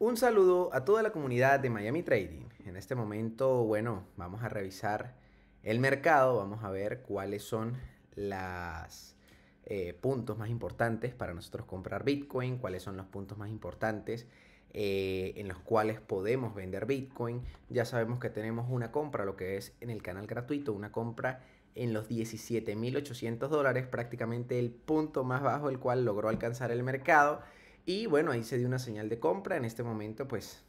Un saludo a toda la comunidad de Miami Trading. En este momento, bueno, vamos a revisar el mercado, vamos a ver cuáles son los eh, puntos más importantes para nosotros comprar Bitcoin, cuáles son los puntos más importantes eh, en los cuales podemos vender Bitcoin. Ya sabemos que tenemos una compra, lo que es en el canal gratuito, una compra en los 17.800 dólares, prácticamente el punto más bajo el cual logró alcanzar el mercado. Y bueno, ahí se dio una señal de compra. En este momento, pues,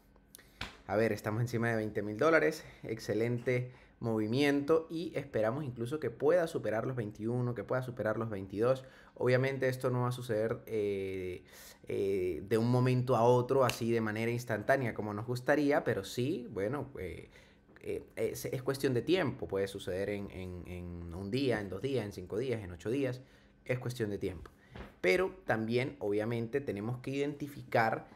a ver, estamos encima de 20 mil dólares. Excelente movimiento y esperamos incluso que pueda superar los 21, que pueda superar los 22. Obviamente esto no va a suceder eh, eh, de un momento a otro así de manera instantánea como nos gustaría, pero sí, bueno, eh, es, cuestión de tiempo. Puede suceder en, en un día, en dos días, en cinco días, en ocho días. Es cuestión de tiempo pero también obviamente tenemos que identificar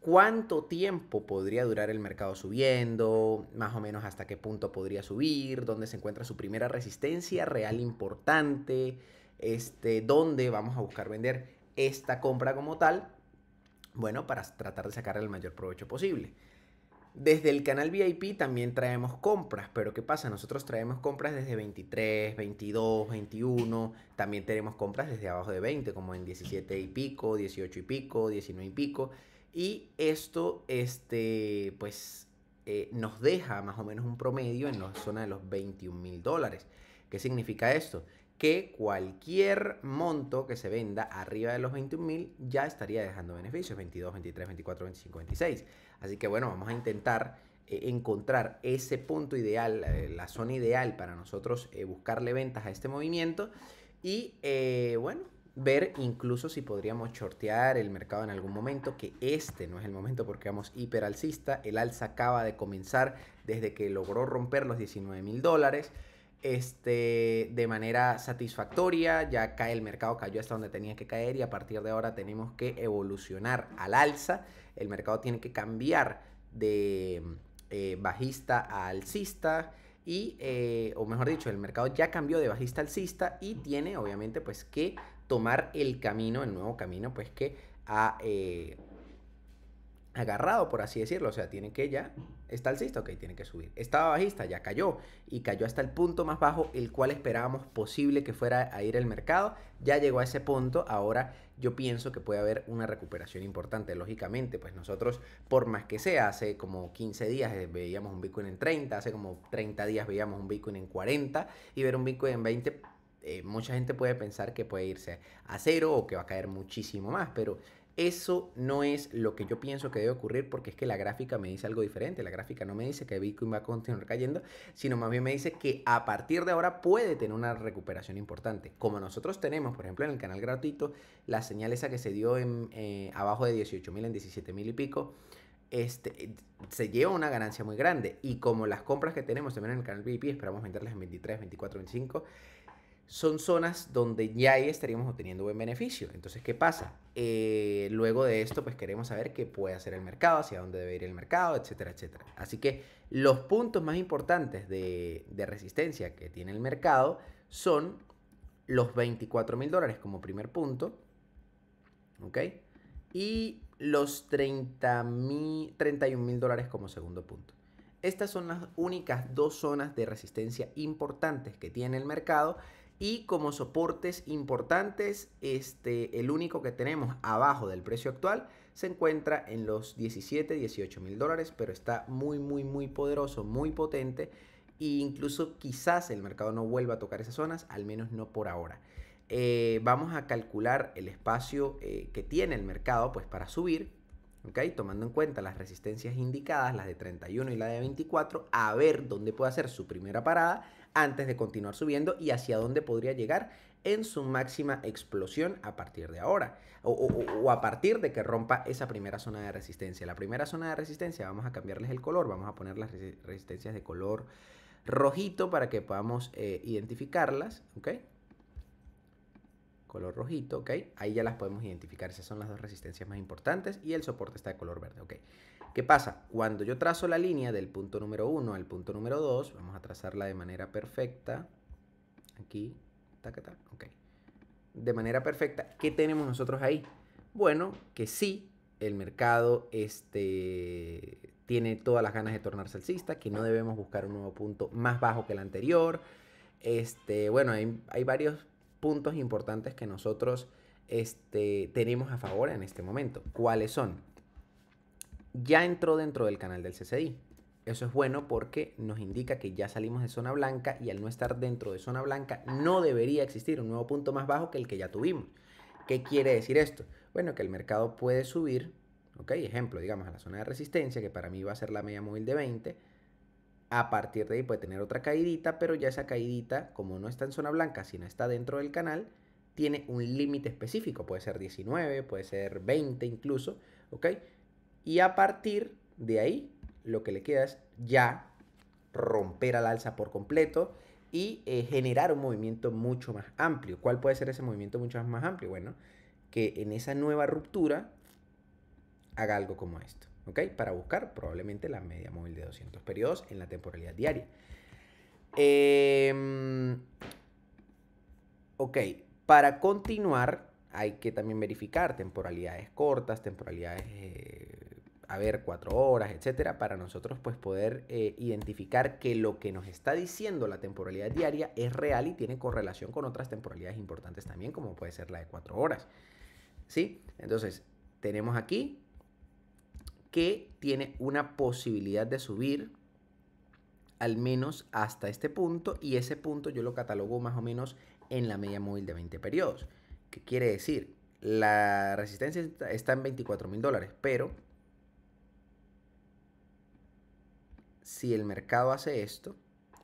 cuánto tiempo podría durar el mercado subiendo, más o menos hasta qué punto podría subir, dónde se encuentra su primera resistencia real importante, este, dónde vamos a buscar vender esta compra como tal, bueno, para tratar de sacar el mayor provecho posible. Desde el canal VIP también traemos compras, pero ¿qué pasa? Nosotros traemos compras desde 23, 22, 21, también tenemos compras desde abajo de 20, como en 17 y pico, 18 y pico, 19 y pico. Y esto, este, pues, eh, nos deja más o menos un promedio en la zona de los 21 mil dólares. ¿Qué significa esto? Que cualquier monto que se venda arriba de los 21 mil ya estaría dejando beneficios, 22, 23, 24, 25, 26. Así que bueno, vamos a intentar eh, encontrar ese punto ideal, eh, la zona ideal para nosotros eh, buscarle ventas a este movimiento y bueno, ver incluso si podríamos shortear el mercado en algún momento, que este no es el momento porque vamos alcista, el alza acaba de comenzar desde que logró romper los 19 mil dólares este, de manera satisfactoria, ya cae el mercado, cayó hasta donde tenía que caer y a partir de ahora tenemos que evolucionar al alza, el mercado tiene que cambiar de eh, bajista a alcista y, eh, o mejor dicho, el mercado ya cambió de bajista a alcista y tiene obviamente pues que tomar el camino, el nuevo camino pues que ha... Eh, agarrado, por así decirlo. O sea, tiene que ya. Está alcista, ok, tiene que subir. Estaba bajista, ya cayó. Y cayó hasta el punto más bajo, el cual esperábamos posible que fuera a ir el mercado. Ya llegó a ese punto. Ahora yo pienso que puede haber una recuperación importante. Lógicamente, pues nosotros, por más que sea, hace como 15 eh, días veíamos un Bitcoin en 30, hace como 30 días veíamos un Bitcoin en 40 y ver un Bitcoin en 20. Eh, mucha gente puede pensar que puede irse a cero o que va a caer muchísimo más, pero eso no es lo que yo pienso que debe ocurrir porque es que la gráfica me dice algo diferente. La gráfica no me dice que Bitcoin va a continuar cayendo, sino más bien me dice que a partir de ahora puede tener una recuperación importante. Como nosotros tenemos, por ejemplo, en el canal gratuito, la señal esa que se dio en, eh, abajo de 18.000 en 17.000 y pico, este, se lleva una ganancia muy grande. Y como las compras que tenemos también en el canal VIP, esperamos venderlas en 23, 24, 25 son zonas donde ya ahí estaríamos obteniendo buen beneficio. Entonces, ¿qué pasa? Eh, luego de esto, pues queremos saber qué puede hacer el mercado, hacia dónde debe ir el mercado, etcétera, etcétera. Así que los puntos más importantes de, resistencia que tiene el mercado son los 24 mil dólares como primer punto, ¿ok? Y los 30 31 mil dólares como segundo punto. Estas son las únicas dos zonas de resistencia importantes que tiene el mercado y como soportes importantes, este, el único que tenemos abajo del precio actual se encuentra en los 17, 18 mil dólares, pero está muy, muy, muy poderoso, muy potente. E incluso quizás el mercado no vuelva a tocar esas zonas, al menos no por ahora. Eh, vamos a calcular el espacio eh, que tiene el mercado pues, para subir, ¿okay? tomando en cuenta las resistencias indicadas, las de 31 y la de 24, a ver dónde puede hacer su primera parada, antes de continuar subiendo y hacia dónde podría llegar en su máxima explosión a partir de ahora o, a partir de que rompa esa primera zona de resistencia. La primera zona de resistencia, vamos a cambiarles el color, vamos a poner las resistencias de color rojito para que podamos eh, identificarlas, ¿ok? Color rojito, ¿ok? Ahí ya las podemos identificar, esas son las dos resistencias más importantes y el soporte está de color verde, ¿ok? ¿Qué pasa? Cuando yo trazo la línea del punto número 1 al punto número 2, vamos a trazarla de manera perfecta. Aquí, ok. De manera perfecta, ¿qué tenemos nosotros ahí? Bueno, que sí, el mercado este, tiene todas las ganas de tornarse alcista, que no debemos buscar un nuevo punto más bajo que el anterior. Este, bueno, hay, hay varios puntos importantes que nosotros este, tenemos a favor en este momento. ¿Cuáles son? ya entró dentro del canal del CCI. Eso es bueno porque nos indica que ya salimos de zona blanca y al no estar dentro de zona blanca no debería existir un nuevo punto más bajo que el que ya tuvimos. ¿Qué quiere decir esto? Bueno, que el mercado puede subir, ok, ejemplo, digamos a la zona de resistencia, que para mí va a ser la media móvil de 20, a partir de ahí puede tener otra caídita, pero ya esa caídita, como no está en zona blanca, sino está dentro del canal, tiene un límite específico. Puede ser 19, puede ser 20 incluso, ¿ok? Y a partir de ahí, lo que le queda es ya romper al alza por completo y eh, generar un movimiento mucho más amplio. ¿Cuál puede ser ese movimiento mucho más amplio? Bueno, que en esa nueva ruptura haga algo como esto, ¿ok? Para buscar probablemente la media móvil de 200 periodos en la temporalidad diaria. Em, ok, para continuar hay que también verificar temporalidades cortas, temporalidades... Eh, a ver, cuatro horas, etcétera, para nosotros pues poder eh, identificar que lo que nos está diciendo la temporalidad diaria es real y tiene correlación con otras temporalidades importantes también, como puede ser la de cuatro horas. ¿Sí? Entonces, tenemos aquí que tiene una posibilidad de subir al menos hasta este punto y ese punto yo lo catalogo más o menos en la media móvil de 20 periodos. ¿Qué quiere decir? La resistencia está en 24 mil dólares, pero si el mercado hace esto,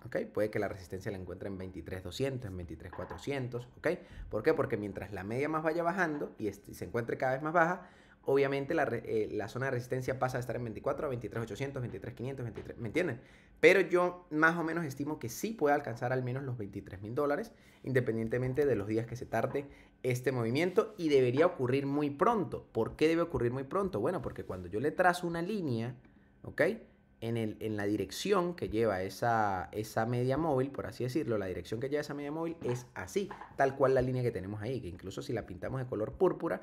¿ok? Puede que la resistencia la encuentre en 23.200, en 23.400, ¿ok? ¿Por qué? Porque mientras la media más vaya bajando y se encuentre cada vez más baja, obviamente la, eh, zona de resistencia pasa a estar en 24 a 23.800, 23.500, 23, ¿me entienden? Pero yo más o menos estimo que sí puede alcanzar al menos los 23.000 dólares, independientemente de los días que se tarde este movimiento y debería ocurrir muy pronto. ¿Por qué debe ocurrir muy pronto? Bueno, porque cuando yo le trazo una línea, ¿ok? en, la dirección que lleva esa, esa media móvil, por así decirlo, la dirección que lleva esa media móvil es así, tal cual la línea que tenemos ahí, que incluso si la pintamos de color púrpura,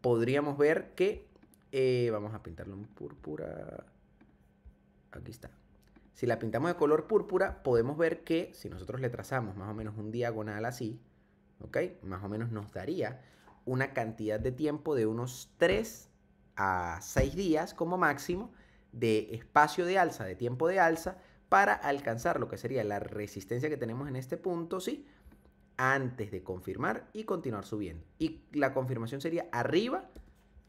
podríamos ver que, eh, vamos a pintarlo en púrpura, aquí está. Si la pintamos de color púrpura, podemos ver que si nosotros le trazamos más o menos un diagonal así, ¿ok? Más o menos nos daría una cantidad de tiempo de unos 3 a 6 días como máximo de espacio de alza, de tiempo de alza, para alcanzar lo que sería la resistencia que tenemos en este punto, ¿sí? Antes de confirmar y continuar subiendo. Y la confirmación sería arriba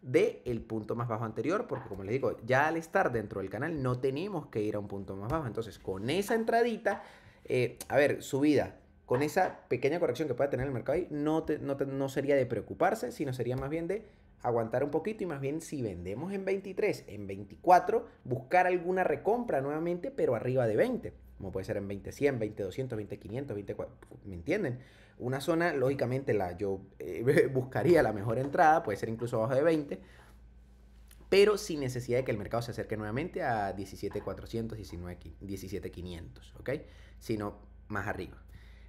del el punto más bajo anterior, porque como les digo, ya al estar dentro del canal no tenemos que ir a un punto más bajo. Entonces, con esa entradita, eh, a ver, subida, con esa pequeña corrección que pueda tener el mercado ahí, no, no sería de preocuparse, sino sería más bien de aguantar un poquito y más bien si vendemos en 23, en 24, buscar alguna recompra nuevamente, pero arriba de 20, como puede ser en 20, 100, 20, 200, ¿me entienden? Una zona, lógicamente, la, yo eh, buscaría la mejor entrada, puede ser incluso abajo de 20, pero sin necesidad de que el mercado se acerque nuevamente a 17,400, 17,500, ¿ok? Sino más arriba.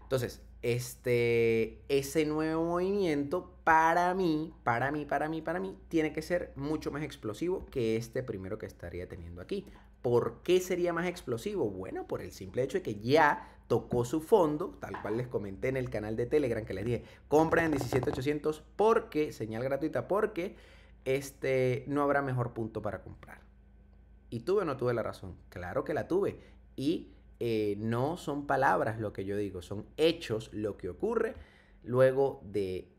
Entonces, este, ese nuevo movimiento para mí, para mí, para mí, para mí, tiene que ser mucho más explosivo que este primero que estaría teniendo aquí. ¿Por qué sería más explosivo? Bueno, por el simple hecho de que ya tocó su fondo, tal cual les comenté en el canal de Telegram que les dije, compren en 17800 porque, señal gratuita, porque este, no habrá mejor punto para comprar. ¿Y tuve o no tuve la razón? Claro que la tuve. Y eh, no son palabras lo que yo digo, son hechos lo que ocurre luego de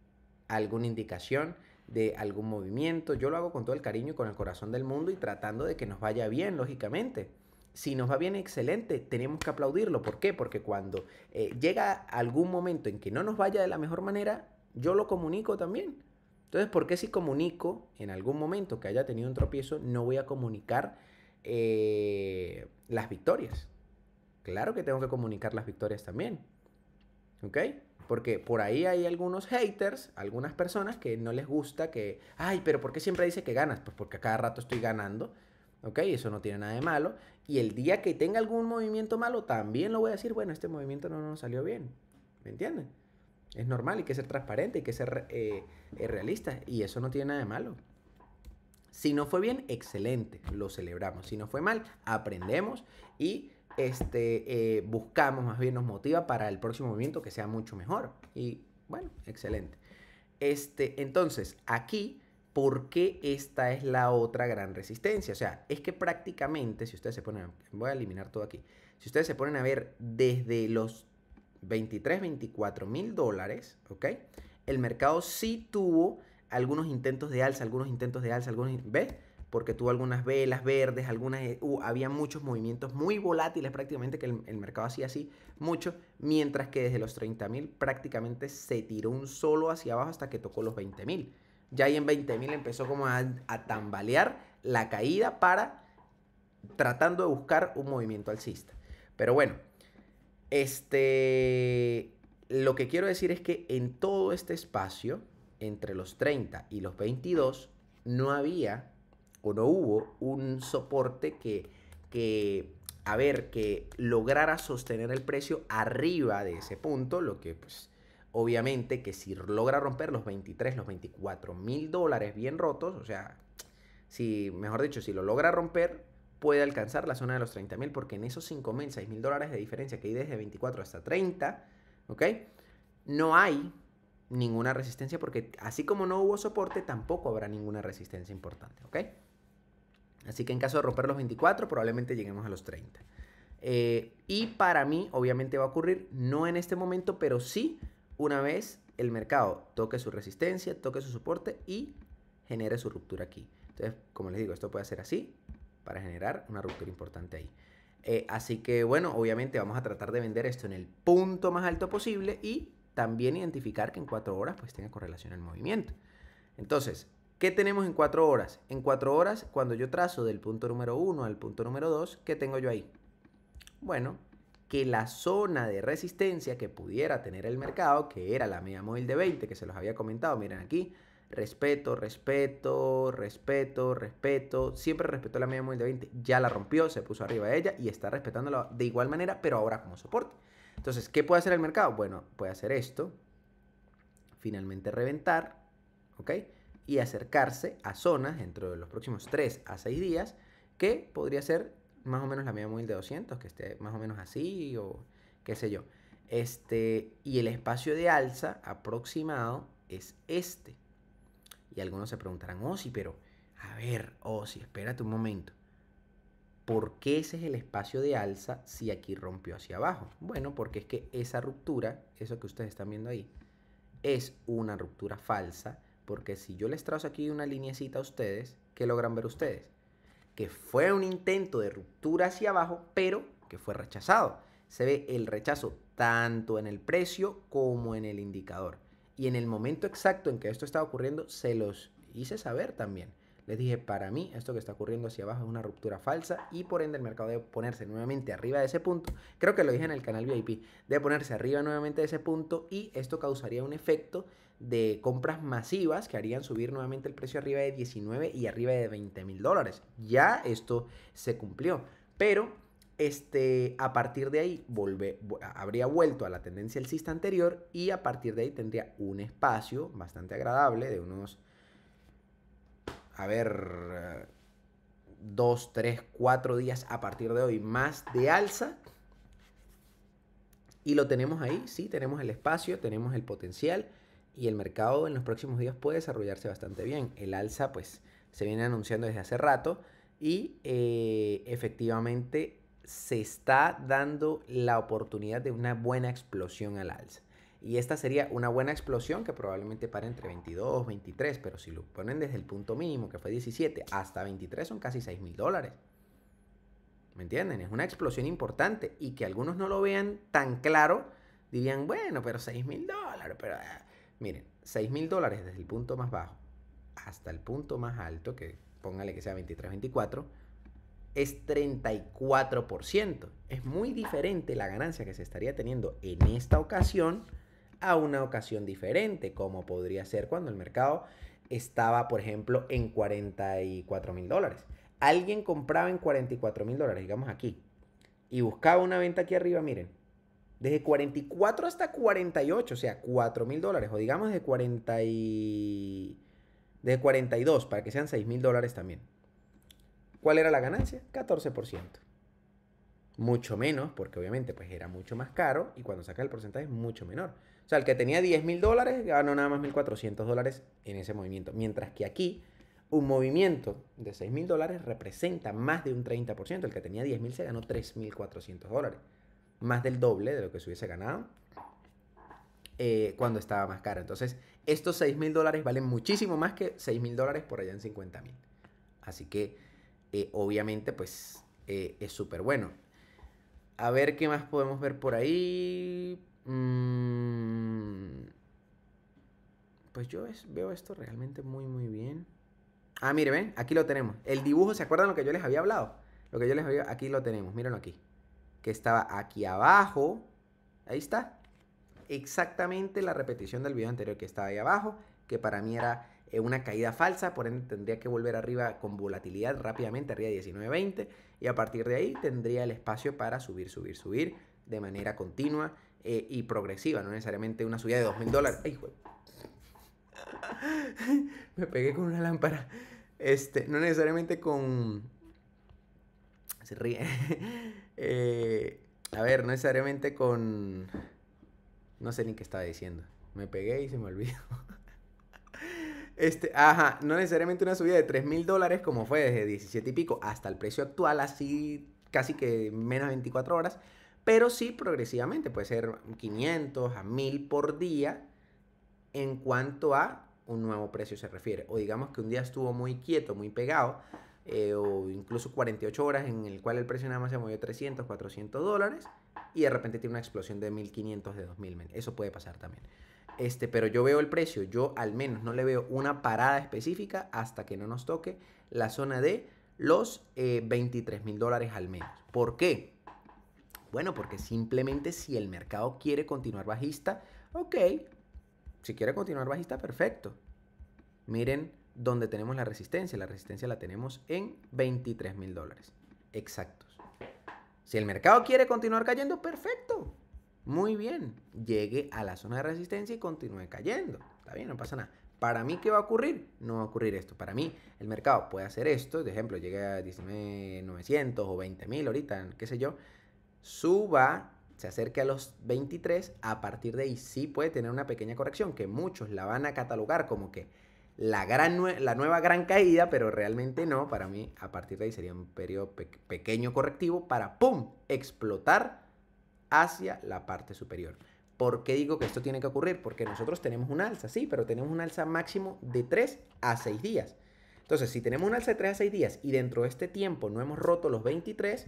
alguna indicación, de algún movimiento. Yo lo hago con todo el cariño y con el corazón del mundo y tratando de que nos vaya bien, lógicamente. Si nos va bien, excelente, tenemos que aplaudirlo. ¿Por qué? Porque cuando eh, llega algún momento en que no nos vaya de la mejor manera, yo lo comunico también. Entonces, ¿por qué si comunico en algún momento que haya tenido un tropiezo, no voy a comunicar eh, las victorias? claro que tengo que comunicar las victorias también. ¿Ok? Porque por ahí hay algunos haters, algunas personas que no les gusta que, ay, pero ¿por qué siempre dice que ganas? Pues porque a cada rato estoy ganando. ¿Ok? Eso no tiene nada de malo. Y el día que tenga algún movimiento malo, también lo voy a decir, bueno, este movimiento no nos salió bien. ¿Me entienden? Es normal, hay que ser transparente, hay que ser eh, eh, realista. Y eso no tiene nada de malo. Si no fue bien, excelente, lo celebramos. Si no fue mal, aprendemos y este, eh, buscamos, más bien nos motiva para el próximo movimiento que sea mucho mejor. Y bueno, excelente. Este, entonces, aquí, ¿por qué esta es la otra gran resistencia? O sea, es que prácticamente, si ustedes se ponen, voy a eliminar todo aquí, si ustedes se ponen a ver desde los 23, 24 mil dólares, ¿ok? El mercado sí tuvo algunos intentos de alza, algunos intentos de alza, algunos... ¿Ves? porque tuvo algunas velas verdes, algunas, eh, había muchos movimientos muy volátiles prácticamente que el, mercado hacía así mucho, mientras que desde los 30.000 prácticamente se tiró un solo hacia abajo hasta que tocó los 20.000. Ya ahí en 20.000 empezó como a, tambalear la caída para tratando de buscar un movimiento alcista. Pero bueno, este, lo que quiero decir es que en todo este espacio, entre los 30 y los 22, no había o no hubo un soporte que, que a ver, que lograra sostener el precio arriba de ese punto, lo que pues obviamente que si logra romper los 23, los 24 mil dólares bien rotos, o sea, si, mejor dicho, si lo logra romper, puede alcanzar la zona de los 30 mil, porque en esos 5 mil, 6 mil dólares de diferencia que hay desde 24 hasta 30, ¿ok? No hay ninguna resistencia, porque así como no hubo soporte, tampoco habrá ninguna resistencia importante, ¿ok? Así que en caso de romper los 24, probablemente lleguemos a los 30. Eh, y para mí, obviamente va a ocurrir, no en este momento, pero sí una vez el mercado toque su resistencia, toque su soporte y genere su ruptura aquí. Entonces, como les digo, esto puede ser así para generar una ruptura importante ahí. Eh, así que bueno, obviamente vamos a tratar de vender esto en el punto más alto posible y también identificar que en 4 horas pues tenga correlación al movimiento. Entonces, ¿Qué tenemos en cuatro horas? En cuatro horas, cuando yo trazo del punto número 1 al punto número 2, ¿qué tengo yo ahí? Bueno, que la zona de resistencia que pudiera tener el mercado, que era la media móvil de 20, que se los había comentado, miren aquí, respeto, respeto, respeto, respeto, siempre respeto la media móvil de 20, ya la rompió, se puso arriba de ella y está respetándola de igual manera, pero ahora como soporte. Entonces, ¿qué puede hacer el mercado? Bueno, puede hacer esto, finalmente reventar, ¿ok? y acercarse a zonas dentro de los próximos 3 a 6 días que podría ser más o menos la media móvil de 200, que esté más o menos así o qué sé yo. Este, y el espacio de alza aproximado es este. Y algunos se preguntarán, oh, sí, pero a ver, oh, sí, espérate un momento. ¿Por qué ese es el espacio de alza si aquí rompió hacia abajo? Bueno, porque es que esa ruptura, eso que ustedes están viendo ahí, es una ruptura falsa porque si yo les trazo aquí una lineecita a ustedes, ¿qué logran ver ustedes? Que fue un intento de ruptura hacia abajo, pero que fue rechazado. Se ve el rechazo tanto en el precio como en el indicador. Y en el momento exacto en que esto estaba ocurriendo, se los hice saber también. Les dije, para mí esto que está ocurriendo hacia abajo es una ruptura falsa y por ende el mercado debe ponerse nuevamente arriba de ese punto. Creo que lo dije en el canal VIP, debe ponerse arriba nuevamente de ese punto y esto causaría un efecto de compras masivas que harían subir nuevamente el precio arriba de 19 y arriba de 20 mil dólares. Ya esto se cumplió, pero este, a partir de ahí habría vuelto a la tendencia alcista anterior y a partir de ahí tendría un espacio bastante agradable de unos a ver, dos, tres, cuatro días a partir de hoy más de alza. Y lo tenemos ahí, sí, tenemos el espacio, tenemos el potencial y el mercado en los próximos días puede desarrollarse bastante bien. El alza pues se viene anunciando desde hace rato y eh, efectivamente se está dando la oportunidad de una buena explosión al alza. Y esta sería una buena explosión que probablemente para entre 22, 23, pero si lo ponen desde el punto mínimo, que fue 17, hasta 23 son casi 6 mil dólares. ¿Me entienden? Es una explosión importante y que algunos no lo vean tan claro, dirían, bueno, pero 6 mil dólares, pero... Ah, miren, 6 mil dólares desde el punto más bajo hasta el punto más alto, que póngale que sea 23, 24, es 34%. Es muy diferente la ganancia que se estaría teniendo en esta ocasión a una ocasión diferente, como podría ser cuando el mercado estaba, por ejemplo, en 44 mil dólares. Alguien compraba en 44 mil dólares, digamos aquí, y buscaba una venta aquí arriba, miren, desde 44 hasta 48, o sea, 4 mil dólares, o digamos de de 42, para que sean 6 mil dólares también. ¿Cuál era la ganancia? 14%. Mucho menos, porque obviamente pues era mucho más caro y cuando saca el porcentaje es mucho menor. O sea, el que tenía 10 mil dólares ganó nada más 1.400 dólares en ese movimiento. Mientras que aquí, un movimiento de 6 mil dólares representa más de un 30%. El que tenía 10 mil se ganó 3.400 dólares. Más del doble de lo que se hubiese ganado eh, cuando estaba más caro. Entonces, estos 6 mil dólares valen muchísimo más que 6 mil dólares por allá en $50,000. Así que, eh, obviamente, pues eh, es súper bueno. A ver qué más podemos ver por ahí. Mm, pues yo veo esto realmente muy, muy bien. Ah, mire, ven, aquí lo tenemos. El dibujo, ¿se acuerdan lo que yo les había hablado? Lo que yo les había, aquí lo tenemos, mírenlo aquí. Que estaba aquí abajo. Ahí está. Exactamente la repetición del video anterior que estaba ahí abajo, que para mí era eh, una caída falsa, por ende tendría que volver arriba con volatilidad rápidamente, arriba de 20, y a partir de ahí tendría el espacio para subir, subir, subir de manera continua eh, y progresiva, no necesariamente una subida de 2000 mil dólares. Me pegué con una lámpara. Este, no necesariamente con. Se ríe. Eh, a ver, no necesariamente con. No sé ni qué estaba diciendo. Me pegué y se me olvidó. Este, ajá, no necesariamente una subida de 3000 mil dólares como fue desde 17 y pico hasta el precio actual, así casi que menos de 24 horas, pero sí progresivamente, puede ser 500 a 1000 por día en cuanto a un nuevo precio se refiere. O digamos que un día estuvo muy quieto, muy pegado, eh, o incluso 48 horas en el cual el precio nada más se movió 300, 400 dólares y de repente tiene una explosión de 1500, de 2000. Eso puede pasar también. Este, pero yo veo el precio, yo al menos no le veo una parada específica hasta que no nos toque la zona de los eh, 23 mil dólares al menos. ¿Por qué? Bueno, porque simplemente si el mercado quiere continuar bajista, ok, si quiere continuar bajista, perfecto. Miren dónde tenemos la resistencia. La resistencia la tenemos en 23 mil dólares. Exactos. Si el mercado quiere continuar cayendo, perfecto. Muy bien. Llegue a la zona de resistencia y continúe cayendo. Está bien, no pasa nada. Para mí, ¿qué va a ocurrir? No va a ocurrir esto. Para mí, el mercado puede hacer esto. De ejemplo, llegue a 19.900 o 20.000 ahorita, qué sé yo suba, se acerque a los 23, a partir de ahí sí puede tener una pequeña corrección, que muchos la van a catalogar como que la, gran, la nueva gran caída, pero realmente no, para mí a partir de ahí sería un periodo pequeño correctivo para, ¡pum!, explotar hacia la parte superior. ¿Por qué digo que esto tiene que ocurrir? Porque nosotros tenemos un alza, sí, pero tenemos un alza máximo de 3 a 6 días. Entonces, si tenemos un alza de 3 a 6 días y dentro de este tiempo no hemos roto los 23,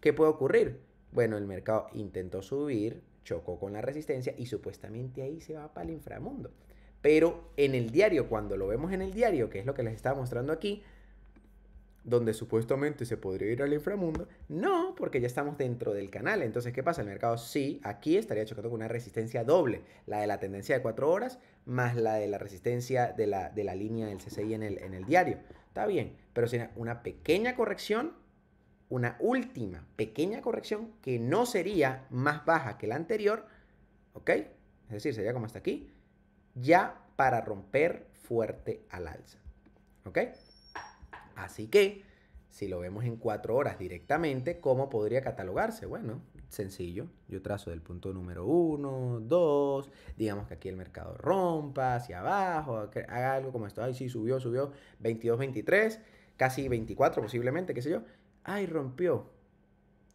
¿qué puede ocurrir? Bueno, el mercado intentó subir, chocó con la resistencia y supuestamente ahí se va para el inframundo. Pero en el diario, cuando lo vemos en el diario, que es lo que les estaba mostrando aquí, donde supuestamente se podría ir al inframundo, no, porque ya estamos dentro del canal. Entonces, ¿qué pasa? El mercado sí, aquí estaría chocando con una resistencia doble, la de la tendencia de 4 horas más la de la resistencia de la, de la línea del CCI en el, en el diario. Está bien, pero sería una pequeña corrección una última pequeña corrección que no sería más baja que la anterior, ¿ok? Es decir, sería como hasta aquí, ya para romper fuerte al alza, ¿ok? Así que, si lo vemos en 4 horas directamente, ¿cómo podría catalogarse? Bueno, sencillo, yo trazo del punto número 1, 2, digamos que aquí el mercado rompa hacia abajo, haga algo como esto, ay sí, subió, subió, 22, 23, casi 24 posiblemente, qué sé yo, ¡Ay, rompió!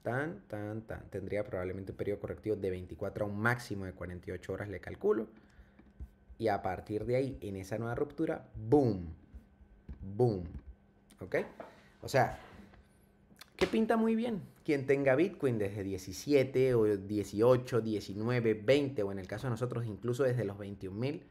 Tan, tan, tan. Tendría probablemente un periodo correctivo de 24 a un máximo de 48 horas, le calculo. Y a partir de ahí, en esa nueva ruptura, ¡boom! ¡Boom! ¿Ok? O sea, que pinta muy bien. Quien tenga Bitcoin desde 17 o 18, 19, 20 o en el caso de nosotros incluso desde los 21 mil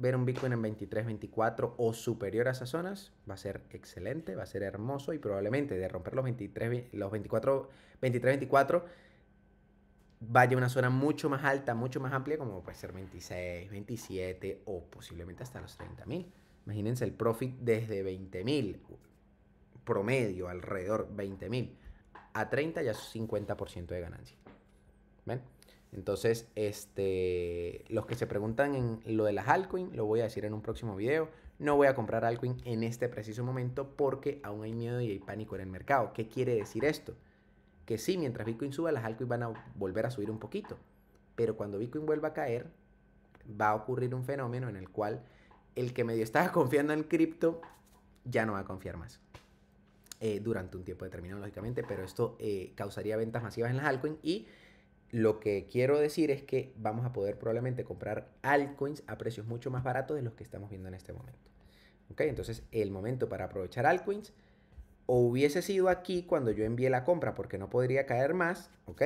ver un Bitcoin en 23, 24 o superior a esas zonas va a ser excelente, va a ser hermoso y probablemente de romper los 23, los 24, 23, 24 vaya a una zona mucho más alta, mucho más amplia como puede ser 26, 27 o posiblemente hasta los 30 mil. Imagínense el profit desde 20 mil, promedio alrededor 20 mil, a 30 ya es 50% de ganancia. ¿Ven? Entonces, este, los que se preguntan en lo de las altcoins, lo voy a decir en un próximo video. No voy a comprar altcoin en este preciso momento porque aún hay miedo y hay pánico en el mercado. ¿Qué quiere decir esto? Que sí, mientras Bitcoin suba, las altcoins van a volver a subir un poquito. Pero cuando Bitcoin vuelva a caer, va a ocurrir un fenómeno en el cual el que medio estaba confiando en cripto ya no va a confiar más. Eh, durante un tiempo determinado, lógicamente, pero esto eh, causaría ventas masivas en las altcoins y lo que quiero decir es que vamos a poder probablemente comprar altcoins a precios mucho más baratos de los que estamos viendo en este momento. ¿Ok? Entonces, el momento para aprovechar altcoins o hubiese sido aquí cuando yo envié la compra porque no podría caer más, ¿ok?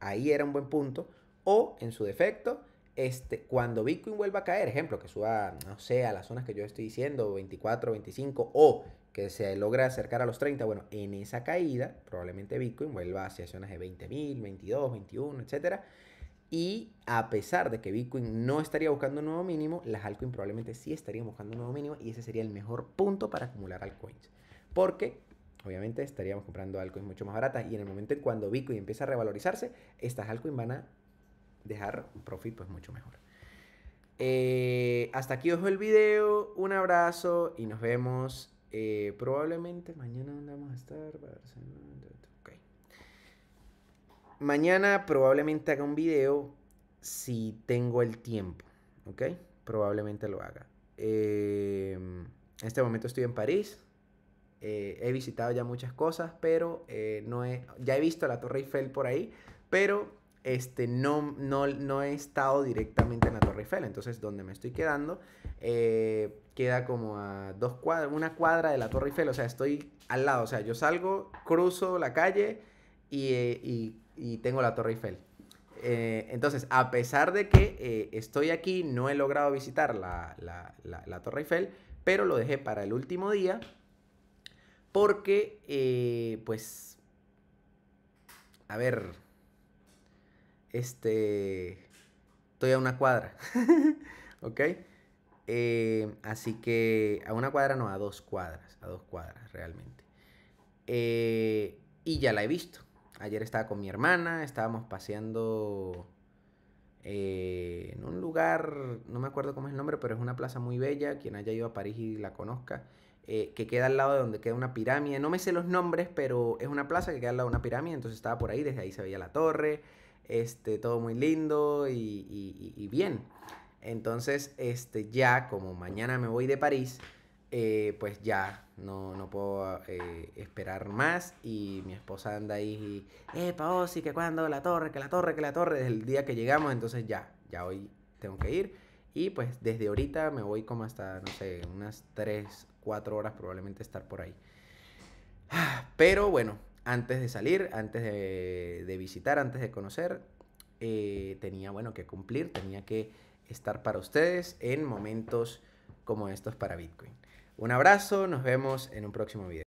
Ahí era un buen punto. O, en su defecto, este, cuando Bitcoin vuelva a caer, ejemplo, que suba, no sé, a las zonas que yo estoy diciendo, 24, 25, o que se logra acercar a los 30, bueno, en esa caída probablemente Bitcoin vuelva hacia zonas de 20.000, 22, 21, etcétera. Y a pesar de que Bitcoin no estaría buscando un nuevo mínimo, las altcoins probablemente sí estarían buscando un nuevo mínimo y ese sería el mejor punto para acumular altcoins. Porque obviamente estaríamos comprando altcoins mucho más baratas y en el momento en cuando Bitcoin empieza a revalorizarse, estas altcoins van a dejar un profit, pues mucho mejor. Eh, hasta aquí os el video. Un abrazo y nos vemos. Eh, probablemente mañana donde vamos a estar. Okay. Mañana probablemente haga un video si tengo el tiempo. ¿Ok? Probablemente lo haga. Eh, en este momento estoy en París. he visitado ya muchas cosas, pero no he, ya he visto la Torre Eiffel por ahí. Pero este, no, no, he estado directamente en la Torre Eiffel, entonces donde me estoy quedando eh, queda como a dos cuadras, una cuadra de la Torre Eiffel, o sea, estoy al lado, o sea, yo salgo, cruzo la calle y, eh, tengo la Torre Eiffel. Eh, entonces, a pesar de que estoy aquí, no he logrado visitar la, la, Torre Eiffel, pero lo dejé para el último día porque, pues, a ver, este, estoy a una cuadra, ¿ok? Eh, así que a una cuadra no, a dos cuadras, a dos cuadras realmente. Eh, y ya la he visto. Ayer estaba con mi hermana, estábamos paseando eh, en un lugar, no me acuerdo cómo es el nombre, pero es una plaza muy bella, quien haya ido a París y la conozca, que queda al lado de donde queda una pirámide, no me sé los nombres, pero es una plaza que queda al lado de una pirámide, entonces estaba por ahí, desde ahí se veía la torre, este, todo muy lindo y, bien. Entonces, este, ya como mañana me voy de París, eh, pues ya no, puedo eh, esperar más y mi esposa anda ahí, y, eh, Paosi, que cuando la torre, que la torre, que la torre, desde el día que llegamos, entonces ya, ya hoy tengo que ir. Y pues desde ahorita me voy como hasta, no sé, unas 3, 4 horas probablemente estar por ahí. Ah, pero bueno, antes de salir, antes de, visitar, antes de conocer, eh, tenía, bueno, que cumplir, tenía que estar para ustedes en momentos como estos para Bitcoin. Un abrazo, nos vemos en un próximo video.